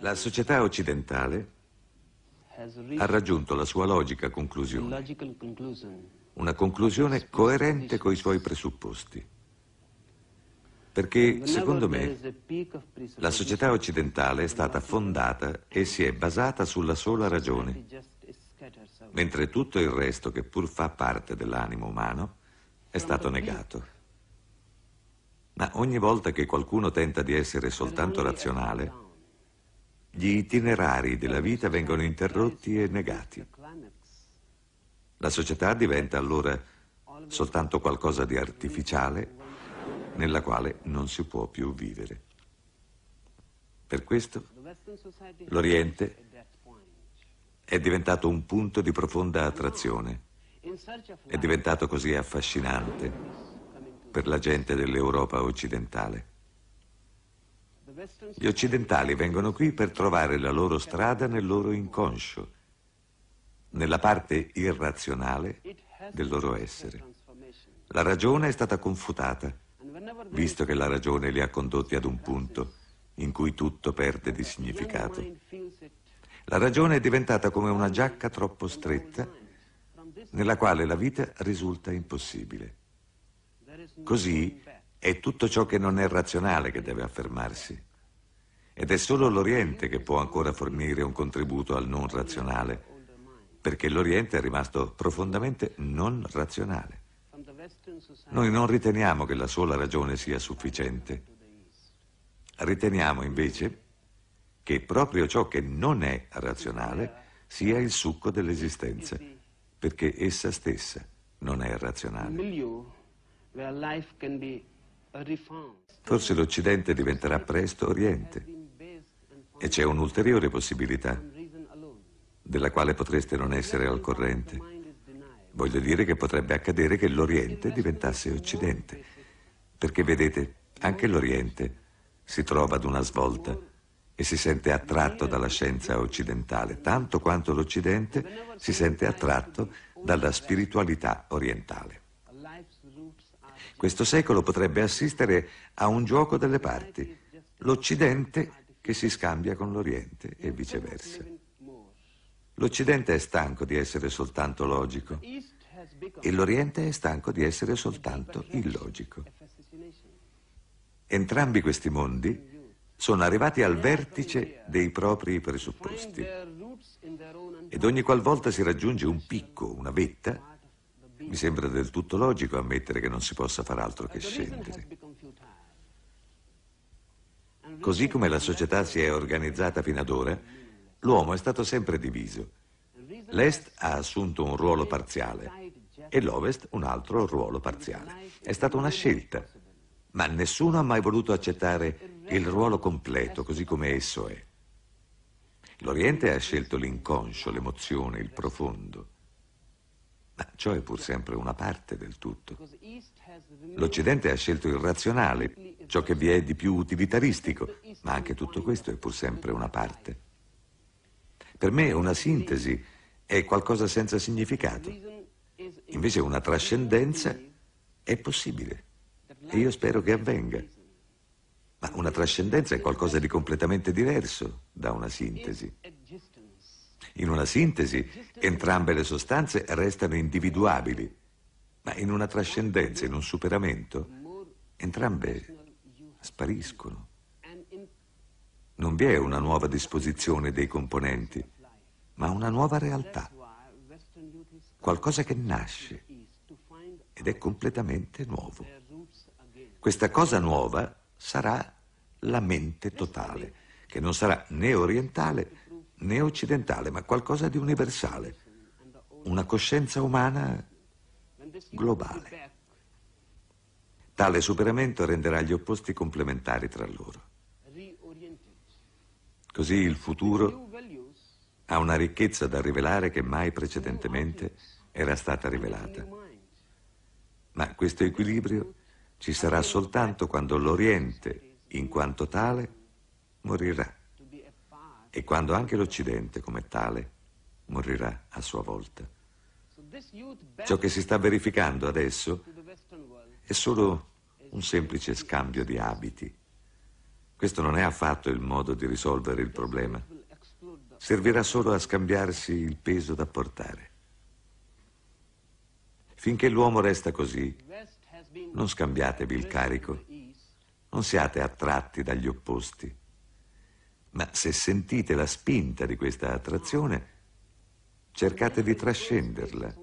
La società occidentale ha raggiunto la sua logica conclusione, una conclusione coerente con i suoi presupposti. Perché, secondo me, la società occidentale è stata fondata e si è basata sulla sola ragione, mentre tutto il resto che pur fa parte dell'animo umano è stato negato. Ma ogni volta che qualcuno tenta di essere soltanto razionale, gli itinerari della vita vengono interrotti e negati. La società diventa allora soltanto qualcosa di artificiale nella quale non si può più vivere. Per questo l'Oriente è diventato un punto di profonda attrazione, è diventato così affascinante per la gente dell'Europa occidentale. Gli occidentali vengono qui per trovare la loro strada nel loro inconscio, nella parte irrazionale del loro essere. La ragione è stata confutata, visto che la ragione li ha condotti ad un punto in cui tutto perde di significato. La ragione è diventata come una giacca troppo stretta nella quale la vita risulta impossibile. Così è tutto ciò che non è razionale che deve affermarsi. Ed è solo l'Oriente che può ancora fornire un contributo al non razionale, perché l'Oriente è rimasto profondamente non razionale. Noi non riteniamo che la sola ragione sia sufficiente. Riteniamo invece che proprio ciò che non è razionale sia il succo dell'esistenza, perché essa stessa non è razionale. Forse l'Occidente diventerà presto Oriente. E c'è un'ulteriore possibilità, della quale potreste non essere al corrente. Voglio dire che potrebbe accadere che l'Oriente diventasse Occidente, perché vedete, anche l'Oriente si trova ad una svolta e si sente attratto dalla scienza occidentale, tanto quanto l'Occidente si sente attratto dalla spiritualità orientale. Questo secolo potrebbe assistere a un gioco delle parti. L'Occidente che si scambia con l'Oriente e viceversa. L'Occidente è stanco di essere soltanto logico e l'Oriente è stanco di essere soltanto illogico. Entrambi questi mondi sono arrivati al vertice dei propri presupposti ed ogni qualvolta si raggiunge un picco, una vetta, mi sembra del tutto logico ammettere che non si possa far altro che scendere. Così come la società si è organizzata fino ad ora, l'uomo è stato sempre diviso. L'Est ha assunto un ruolo parziale e l'Ovest un altro ruolo parziale. È stata una scelta, ma nessuno ha mai voluto accettare il ruolo completo così come esso è. L'Oriente ha scelto l'inconscio, l'emozione, il profondo ciò è pur sempre una parte del tutto. L'Occidente ha scelto il razionale, ciò che vi è di più utilitaristico, ma anche tutto questo è pur sempre una parte. Per me una sintesi è qualcosa senza significato, invece una trascendenza è possibile e io spero che avvenga. Ma una trascendenza è qualcosa di completamente diverso da una sintesi. In una sintesi, entrambe le sostanze restano individuabili, ma in una trascendenza, in un superamento, entrambe spariscono. Non vi è una nuova disposizione dei componenti, ma una nuova realtà, qualcosa che nasce ed è completamente nuovo. Questa cosa nuova sarà la mente totale, che non sarà né orientale né occidentale, ma qualcosa di universale, una coscienza umana globale. Tale superamento renderà gli opposti complementari tra loro. Così il futuro ha una ricchezza da rivelare che mai precedentemente era stata rivelata. Ma questo equilibrio ci sarà soltanto quando l'Oriente, in quanto tale, morirà e quando anche l'Occidente come tale morirà a sua volta. Ciò che si sta verificando adesso è solo un semplice scambio di abiti. Questo non è affatto il modo di risolvere il problema. Servirà solo a scambiarsi il peso da portare. Finché l'uomo resta così, non scambiatevi il carico, non siate attratti dagli opposti ma se sentite la spinta di questa attrazione, cercate di trascenderla